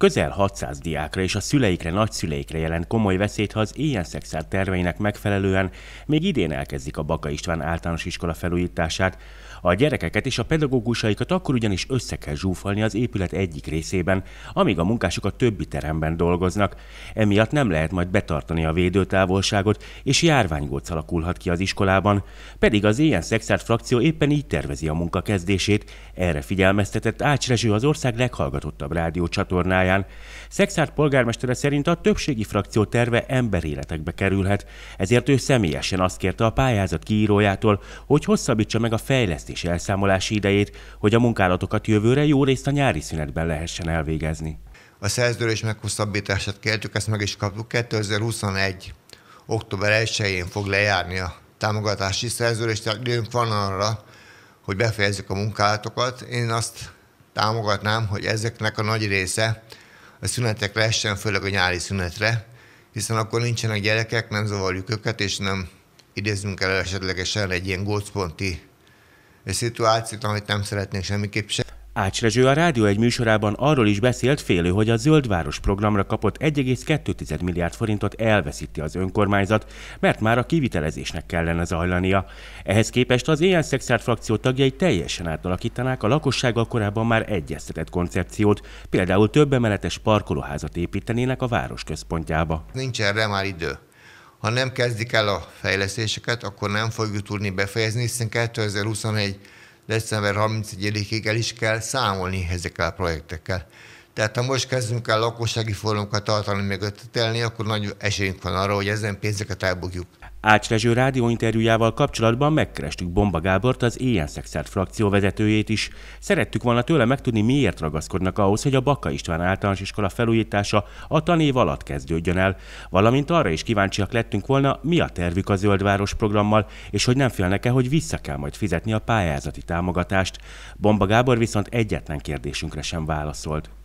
Közel 600 diákra és a szüleikre, nagyszüleikre jelent komoly veszélyt, ha az ilyen szexár terveinek megfelelően még idén elkezdik a Baka István általános iskola felújítását. A gyerekeket és a pedagógusaikat akkor ugyanis össze kell zsúfolni az épület egyik részében, amíg a munkások a többi teremben dolgoznak. Emiatt nem lehet majd betartani a védőtávolságot, és járványgóc alakulhat ki az iskolában. Pedig az ilyen szexár frakció éppen így tervezi a munka kezdését. Erre figyelmeztetett Ács Rezső az ország leghallgatottabb rádiócsatornája munkáján. Szexárd polgármestere szerint a többségi frakció terve emberéletekbe kerülhet, ezért ő személyesen azt kérte a pályázat kiírójától, hogy hosszabbítsa meg a fejlesztés elszámolási idejét, hogy a munkálatokat jövőre jó részt a nyári szünetben lehessen elvégezni. A szerződés meghosszabbítását kértük, ezt meg is kaptuk. 2021. október 1-én fog lejárni a támogatási szerződés, tehát időnk van arra, hogy befejezzük a munkálatokat. Én azt támogatnám, hogy ezeknek a nagy része a szünetekre essen, főleg a nyári szünetre, hiszen akkor nincsenek gyerekek, nem zavarjuk őket, és nem idézünk el esetlegesen egy ilyen gócponti szituációt, amit nem szeretnénk semmiképp sem. Ács Rezső a Rádió egy műsorában arról is beszélt félő, hogy a zöldváros programra kapott 1,2 milliárd forintot elveszíti az önkormányzat, mert már a kivitelezésnek kellene zajlania. Ehhez képest az ilyen szexárt frakció tagjai teljesen átalakítanák a lakossággal korábban már egyeztetett koncepciót, például több emeletes parkolóházat építenének a város központjába. Nincs erre már idő. Ha nem kezdik el a fejlesztéseket, akkor nem fogjuk tudni befejezni, hiszen 2021 december 31-ig el is kell számolni ezekkel a projektekkel. Tehát ha most kezdünk el lakossági fórumokat tartani, meg ötletelni, akkor nagy esélyünk van arra, hogy ezen pénzeket elbukjuk. Ács Rezső rádióinterjújával kapcsolatban megkerestük Bomba Gábort, az Éjjel Szexárt frakció vezetőjét is. Szerettük volna tőle megtudni, miért ragaszkodnak ahhoz, hogy a Baka István általános iskola felújítása a tanév alatt kezdődjön el. Valamint arra is kíváncsiak lettünk volna, mi a tervük a Zöldváros programmal, és hogy nem félnek-e, hogy vissza kell majd fizetni a pályázati támogatást. Bomba Gábor viszont egyetlen kérdésünkre sem válaszolt.